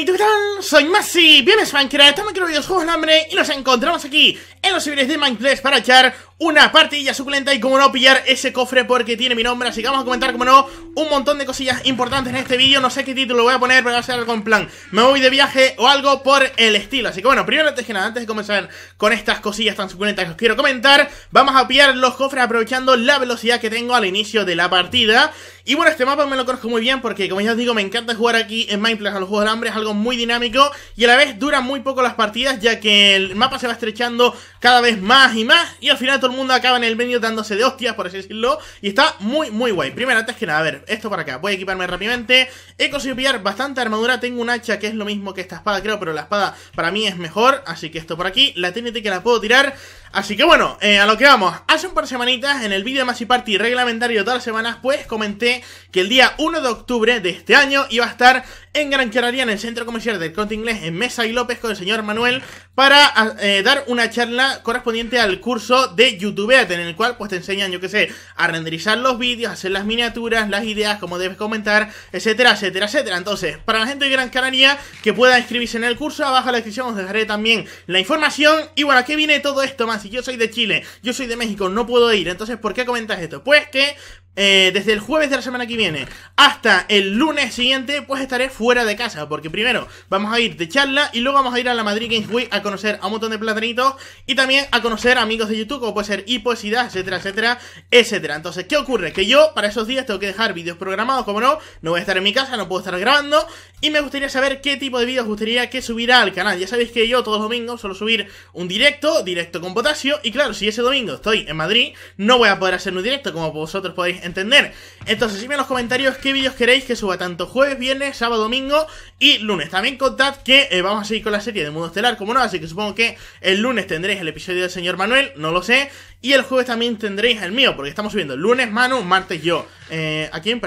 y ¿qué tal? Soy Masi, bienvenidos a Minecraft, estamos en los Juegos de hambre y nos encontramos aquí en los niveles de Minecraft para echar una partida suculenta y como no pillar ese cofre porque tiene mi nombre Así que vamos a comentar como no un montón de cosillas importantes en este vídeo No sé qué título voy a poner pero va a ser algo en plan Me voy de viaje o algo por el estilo Así que bueno, primero antes que nada, antes de comenzar con estas cosillas tan suculentas que os quiero comentar Vamos a pillar los cofres aprovechando la velocidad que tengo al inicio de la partida y bueno, este mapa me lo conozco muy bien porque, como ya os digo, me encanta jugar aquí en Minecraft a los Juegos del Hambre, es algo muy dinámico y a la vez duran muy poco las partidas ya que el mapa se va estrechando cada vez más y más y al final todo el mundo acaba en el medio dándose de hostias, por así decirlo. Y está muy, muy guay. Primero, antes que nada, a ver, esto para acá. Voy a equiparme rápidamente. He conseguido pillar bastante armadura. Tengo un hacha que es lo mismo que esta espada, creo, pero la espada para mí es mejor. Así que esto por aquí. La TNT que la puedo tirar. Así que bueno, eh, a lo que vamos. Hace un par de semanitas, en el vídeo de Masi Party reglamentario de todas las semanas, pues comenté que el día 1 de octubre de este año iba a estar en Gran Canaria, en el centro comercial del Corte Inglés, en Mesa y López, con el señor Manuel, para eh, dar una charla correspondiente al curso de YouTube en el cual pues te enseñan, yo qué sé, a renderizar los vídeos, hacer las miniaturas, las ideas, cómo debes comentar, etcétera, etcétera, etcétera. Entonces, para la gente de Gran Canaria que pueda inscribirse en el curso, abajo en la descripción os dejaré también la información. Y bueno, aquí viene todo esto más si yo soy de Chile, yo soy de México, no puedo ir, entonces ¿por qué comentas esto? Pues que eh, desde el jueves de la semana que viene hasta el lunes siguiente, pues estaré fuera de casa. Porque primero vamos a ir de charla y luego vamos a ir a la Madrid Games Week a conocer a un montón de platanitos y también a conocer amigos de YouTube, como puede ser Hipoesidad, etcétera, etcétera, etcétera. Entonces, ¿qué ocurre? Que yo para esos días tengo que dejar vídeos programados, como no, no voy a estar en mi casa, no puedo estar grabando. Y me gustaría saber qué tipo de vídeos gustaría que subiera al canal. Ya sabéis que yo todos los domingos suelo subir un directo, directo con potasio. Y claro, si ese domingo estoy en Madrid, no voy a poder hacer un directo como vosotros podéis entender. Entonces, dime en los comentarios qué vídeos queréis que suba tanto jueves, viernes, sábado, domingo y lunes. También contad que vamos a seguir con la serie de Mundo Estelar, como no, así que supongo que el lunes tendréis el episodio del señor Manuel, no lo sé. Y el jueves también tendréis el mío, porque estamos subiendo lunes Manu, martes yo. Eh, ¿A quién?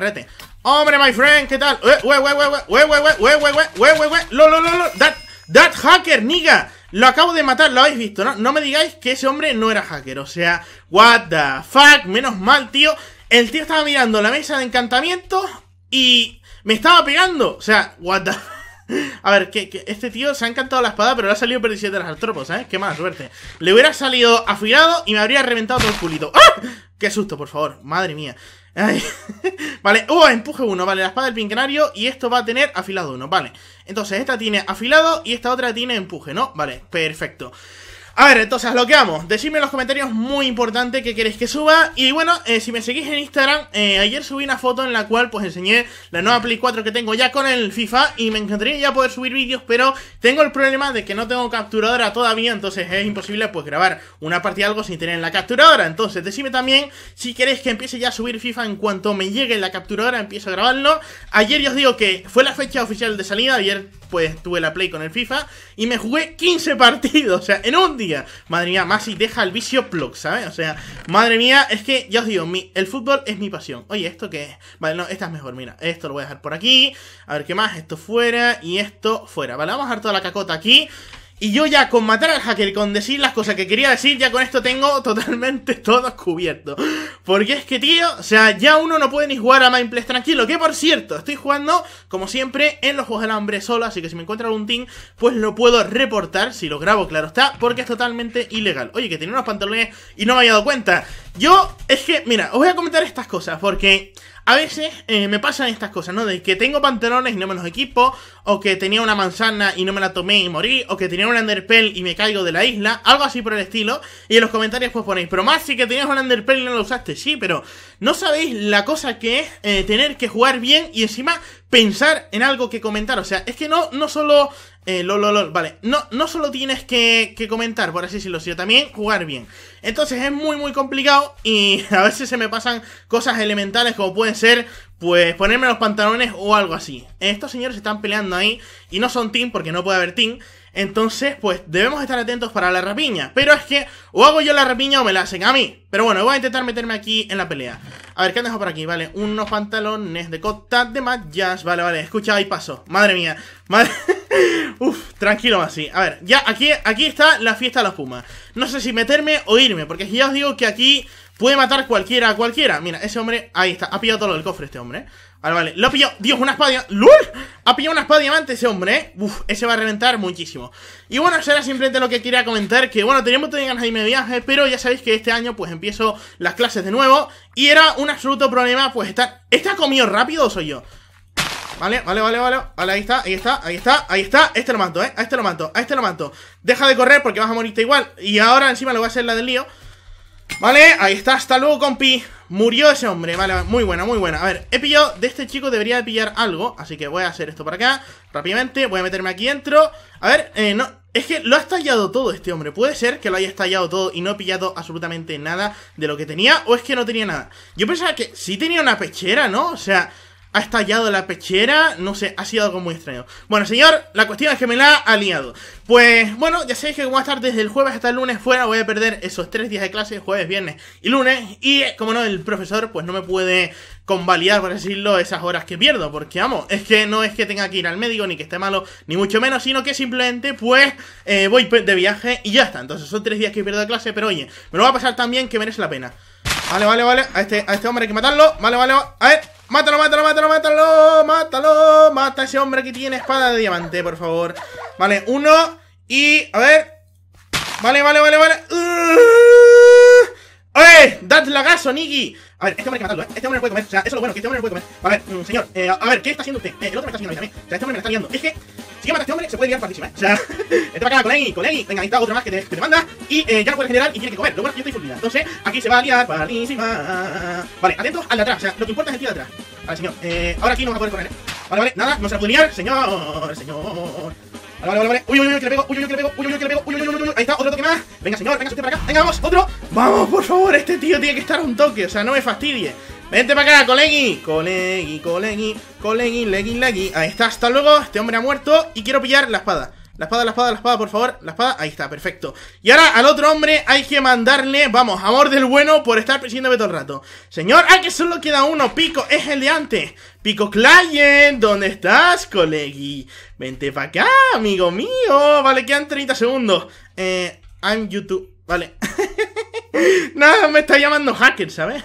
Hombre, my friend, ¿qué tal? We, lo, lo, lo, lo, that, that hacker, nigga. Lo acabo de matar, lo habéis visto, ¿no? No me digáis que ese hombre no era hacker, o sea, what the fuck, menos mal, tío el tío estaba mirando la mesa de encantamiento y me estaba pegando. O sea, what the... A ver, que, este tío se ha encantado la espada, pero le ha salido perdición de las artropos, ¿sabes? Qué mala suerte. Le hubiera salido afilado y me habría reventado todo el culito. ¡Ah! ¡Qué susto, por favor! Madre mía. vale, uh, empuje uno, vale, la espada del pincanario y esto va a tener afilado uno, vale. Entonces, esta tiene afilado y esta otra tiene empuje, ¿no? Vale, perfecto. A ver, entonces, lo que vamos, decidme en los comentarios, muy importante, que queréis que suba. Y bueno, eh, si me seguís en Instagram, eh, ayer subí una foto en la cual pues enseñé la nueva Play 4 que tengo ya con el FIFA. Y me encantaría ya poder subir vídeos, pero tengo el problema de que no tengo capturadora todavía. Entonces es imposible pues grabar una partida algo sin tener la capturadora. Entonces, decime también si queréis que empiece ya a subir FIFA en cuanto me llegue la capturadora, empiezo a grabarlo. Ayer yo os digo que fue la fecha oficial de salida, ayer pues tuve la Play con el FIFA y me jugué 15 partidos, o sea, en un día. Madre mía, Maxi deja el vicio plug, ¿sabes? O sea, madre mía, es que ya os digo, el fútbol es mi pasión. Oye, ¿esto qué es? Vale, no, esta es mejor, mira. Esto lo voy a dejar por aquí. A ver qué más, esto fuera y esto fuera. Vale, vamos a dejar toda la cacota aquí. Y yo ya con matar al hacker, con decir las cosas que quería decir, ya con esto tengo totalmente todo cubierto. Porque es que, tío, o sea, ya uno no puede ni jugar a Mindplays tranquilo. Que por cierto, estoy jugando, como siempre, en los juegos del hambre solo, así que si me encuentro algún team, pues lo puedo reportar, si lo grabo, claro está, porque es totalmente ilegal. Oye, que tenía unos pantalones y no me había dado cuenta. Yo, es que, mira, os voy a comentar estas cosas porque a veces eh, me pasan estas cosas, ¿no? De que tengo pantalones y no me los equipo, o que tenía una manzana y no me la tomé y morí, o que tenía un underpell y me caigo de la isla, algo así por el estilo. Y en los comentarios pues ponéis, pero más si que tenías un underpell y no lo usaste, sí, pero no sabéis la cosa que es eh, tener que jugar bien y encima pensar en algo que comentar. O sea, es que no, no solo eh, lol, lo, vale. No, no solo tienes que, comentar, por así decirlo, sino también jugar bien. Entonces es muy, muy complicado y a veces se me pasan cosas elementales como pueden ser, pues, ponerme los pantalones o algo así. Estos señores están peleando ahí y no son team porque no puede haber team. Entonces, pues, debemos estar atentos para la rapiña. Pero es que o hago yo la rapiña o me la hacen a mí. Pero bueno, voy a intentar meterme aquí en la pelea. A ver, ¿qué han dejado por aquí? Vale, unos pantalones de cota de mallas. Vale, vale, escucha, ahí paso. Madre mía. Madre... Uf, tranquilo así. A ver, ya aquí, aquí está la fiesta de la espuma. No sé si meterme o irme, porque ya os digo que aquí puede matar cualquiera cualquiera. Mira, ese hombre, ahí está, ha pillado todo del cofre este hombre. ¿eh? Vale, vale, lo ha pillado, Dios, una espada, ¡lul! Ha pillado una espada diamante ese hombre, ¿eh? Uf, ese va a reventar muchísimo. Y bueno, eso era simplemente lo que quería comentar, que bueno, teníamos todavía ganas de irme de viaje, pero ya sabéis que este año pues empiezo las clases de nuevo. Y era un absoluto problema, pues estar... ¿Está comido rápido o soy yo? Vale, vale, vale, vale, vale, ahí está, ahí está, ahí está, ahí está Este lo mato, eh, a este lo manto, a este lo mato Deja de correr porque vas a morirte igual Y ahora encima le voy a hacer la del lío Vale, ahí está, hasta luego compi Murió ese hombre, vale, muy buena, muy buena A ver, he pillado, de este chico debería de pillar algo Así que voy a hacer esto para acá Rápidamente, voy a meterme aquí dentro A ver, eh, no, es que lo ha estallado todo este hombre Puede ser que lo haya estallado todo y no he pillado absolutamente nada de lo que tenía O es que no tenía nada Yo pensaba que sí tenía una pechera, ¿no? O sea ha estallado la pechera, no sé, ha sido algo muy extraño. Bueno, señor, la cuestión es que me la ha liado. Pues bueno, ya sabéis que voy a estar desde el jueves hasta el lunes fuera, voy a perder esos tres días de clase, jueves, viernes y lunes. Y eh, como no, el profesor pues no me puede convalidar, por decirlo, esas horas que pierdo, porque vamos, es que no es que tenga que ir al médico, ni que esté malo, ni mucho menos, sino que simplemente pues eh, voy de viaje y ya está. Entonces son tres días que pierdo de clase, pero oye, me lo va a pasar tan bien que merece la pena. Vale, vale, vale, a este, a este hombre hay que matarlo, vale, vale, vale. a ver. Mátalo, mátalo, mátalo, mátalo, mátalo. Mata a ese hombre que tiene espada de diamante, por favor. Vale, uno. Y, a ver. Vale, vale, vale, vale. Uh... ¡Eh! ¡Dad gaso, Nicky! A ver, este hombre me que matarlo, ¿eh? Este hombre no puede comer. O sea, eso es lo bueno, que este hombre no puede comer. A ver, mm, señor, eh, a ver, ¿qué está haciendo usted? Eh, el otro me está haciendo a mí O sea, este hombre me está liando. Es que si a este hombre, se puede liar facilísima, ¿eh? O sea, este para acá con y con y Venga, ahí está otro más que te, manda. Y eh, ya no puede generar y tiene que comer. Lo bueno es que yo estoy vida. Entonces, aquí se va a liar facilísima. Vale, atentos al de atrás. O sea, lo que importa es el tío de atrás. Vale, señor. Eh, ahora aquí no va a poder correr, ¿eh? Vale, vale, nada, no se la puede liar. Señor, señor. Vale, vale, vale, vale Uy, uy, uy, que le pego, uy, uy, que le pego, uy, uy, que le pego, uy, uy, uy, uy, ahí está, otro toque más. Venga, señor, venga, usted para acá. Venga, vamos, otro. Vamos, por favor, este tío tiene que estar un toque, o sea, no me fastidie. Vente para acá, colegui. Colegui, colegui, colegui, legui, legui. Ahí está, hasta luego. Este hombre ha muerto y quiero pillar la espada. La espada, la espada, la espada, por favor. La espada, ahí está, perfecto. Y ahora al otro hombre hay que mandarle, vamos, amor del bueno por estar persiguiéndome todo el rato. Señor, ah, que solo queda uno, Pico, es el de antes. Pico Client, ¿dónde estás, colegui? Vente para acá, amigo mío. Vale, quedan 30 segundos. Eh, I'm YouTube. Vale. Nada, me está llamando hacker, ¿sabes?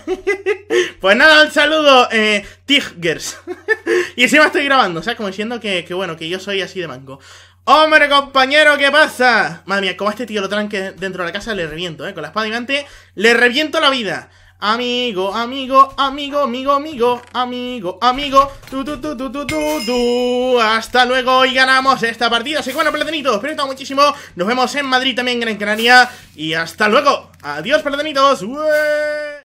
pues nada, un saludo, eh, Tigers. y encima estoy grabando, ¿sabes? Como diciendo que, que, bueno, que yo soy así de mango. ¡Hombre, compañero, qué pasa! Madre mía, como a este tío lo tranque dentro de la casa, le reviento, ¿eh? Con la espada gigante, le reviento la vida. Amigo, amigo, amigo, amigo, amigo, amigo, amigo. Tu, tu, tu, tu, tu, tu, tu. Hasta luego y ganamos esta partida. Así que bueno, platanitos, pero muchísimo. Nos vemos en Madrid también, Gran Canaria. Y hasta luego. Adiós, platanitos.